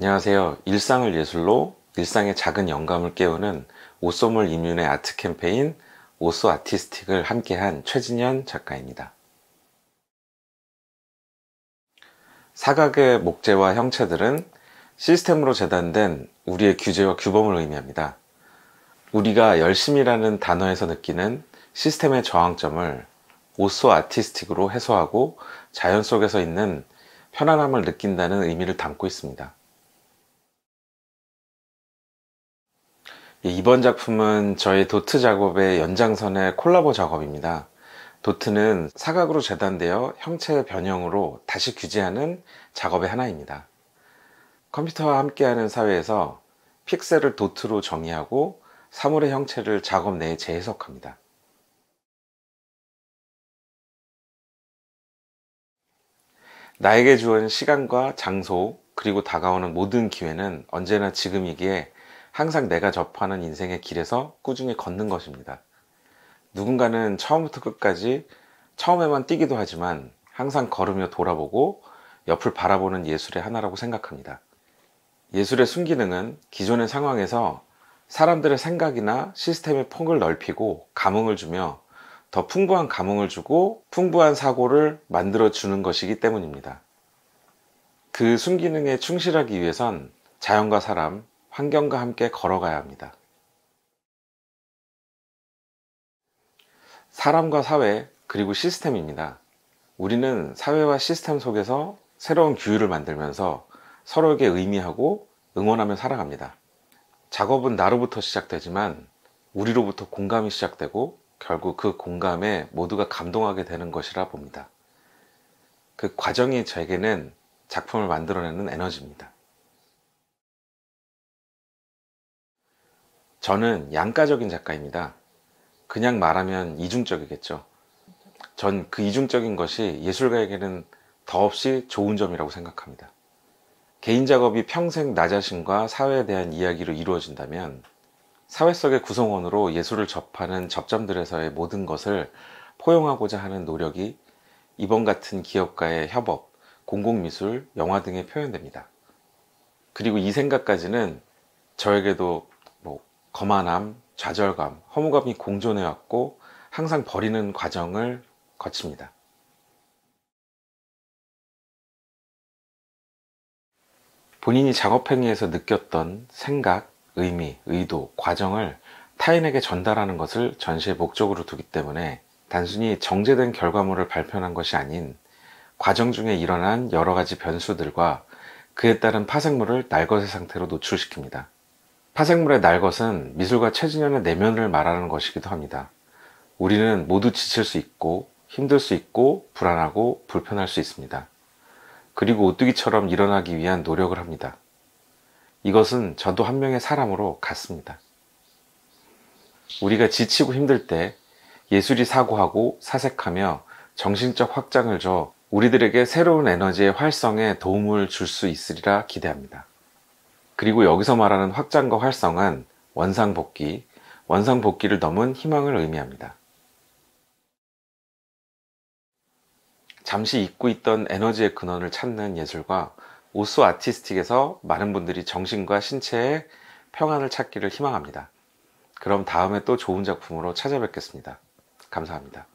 안녕하세요. 일상을 예술로 일상의 작은 영감을 깨우는 오소물 이뮤의 아트 캠페인 오소 아티스틱을 함께한 최진현 작가입니다. 사각의 목재와 형체들은 시스템으로 재단된 우리의 규제와 규범을 의미합니다. 우리가 열심이라는 단어에서 느끼는 시스템의 저항점을 오소 아티스틱으로 해소하고 자연 속에서 있는 편안함을 느낀다는 의미를 담고 있습니다. 예, 이번 작품은 저희 도트 작업의 연장선의 콜라보 작업입니다. 도트는 사각으로 재단되어 형체 변형으로 다시 규제하는 작업의 하나입니다. 컴퓨터와 함께하는 사회에서 픽셀을 도트로 정의하고 사물의 형체를 작업 내에 재해석합니다. 나에게 주어진 시간과 장소 그리고 다가오는 모든 기회는 언제나 지금이기에 항상 내가 접하는 인생의 길에서 꾸준히 걷는 것입니다. 누군가는 처음부터 끝까지 처음에만 뛰기도 하지만 항상 걸으며 돌아보고 옆을 바라보는 예술의 하나라고 생각합니다. 예술의 순기능은 기존의 상황에서 사람들의 생각이나 시스템의 폭을 넓히고 감흥을 주며 더 풍부한 감흥을 주고 풍부한 사고를 만들어 주는 것이기 때문입니다. 그 순기능에 충실하기 위해선 자연과 사람, 환경과 함께 걸어가야 합니다. 사람과 사회, 그리고 시스템입니다. 우리는 사회와 시스템 속에서 새로운 규율을 만들면서 서로에게 의미하고 응원하며 살아갑니다. 작업은 나로부터 시작되지만 우리로부터 공감이 시작되고 결국 그 공감에 모두가 감동하게 되는 것이라 봅니다. 그 과정이 저에게는 작품을 만들어내는 에너지입니다. 저는 양가적인 작가입니다. 그냥 말하면 이중적이겠죠. 전 그 이중적인 것이 예술가에게는 더없이 좋은 점이라고 생각합니다. 개인 작업이 평생 나 자신과 사회에 대한 이야기로 이루어진다면 사회 속의 구성원으로 예술을 접하는 접점들에서의 모든 것을 포용하고자 하는 노력이 이번 같은 기업과의 협업, 공공미술, 영화 등에 표현됩니다. 그리고 이 생각까지는 저에게도 거만함, 좌절감, 허무감이 공존해왔고 항상 버리는 과정을 거칩니다. 본인이 작업행위에서 느꼈던 생각, 의미, 의도, 과정을 타인에게 전달하는 것을 전시의 목적으로 두기 때문에 단순히 정제된 결과물을 발표한 것이 아닌 과정 중에 일어난 여러 가지 변수들과 그에 따른 파생물을 날것의 상태로 노출시킵니다. 파생물의 날 것은 미술가 최진현의 내면을 말하는 것이기도 합니다. 우리는 모두 지칠 수 있고 힘들 수 있고 불안하고 불편할 수 있습니다. 그리고 오뚜기처럼 일어나기 위한 노력을 합니다. 이것은 저도 한 명의 사람으로 같습니다. 우리가 지치고 힘들 때 예술이 사고하고 사색하며 정신적 확장을 줘 우리들에게 새로운 에너지의 활성에 도움을 줄 수 있으리라 기대합니다. 그리고 여기서 말하는 확장과 활성은 원상복귀, 원상복귀를 넘은 희망을 의미합니다. 잠시 잊고 있던 에너지의 근원을 찾는 예술과 오스 아티스틱에서 많은 분들이 정신과 신체의 평안을 찾기를 희망합니다. 그럼 다음에 또 좋은 작품으로 찾아뵙겠습니다. 감사합니다.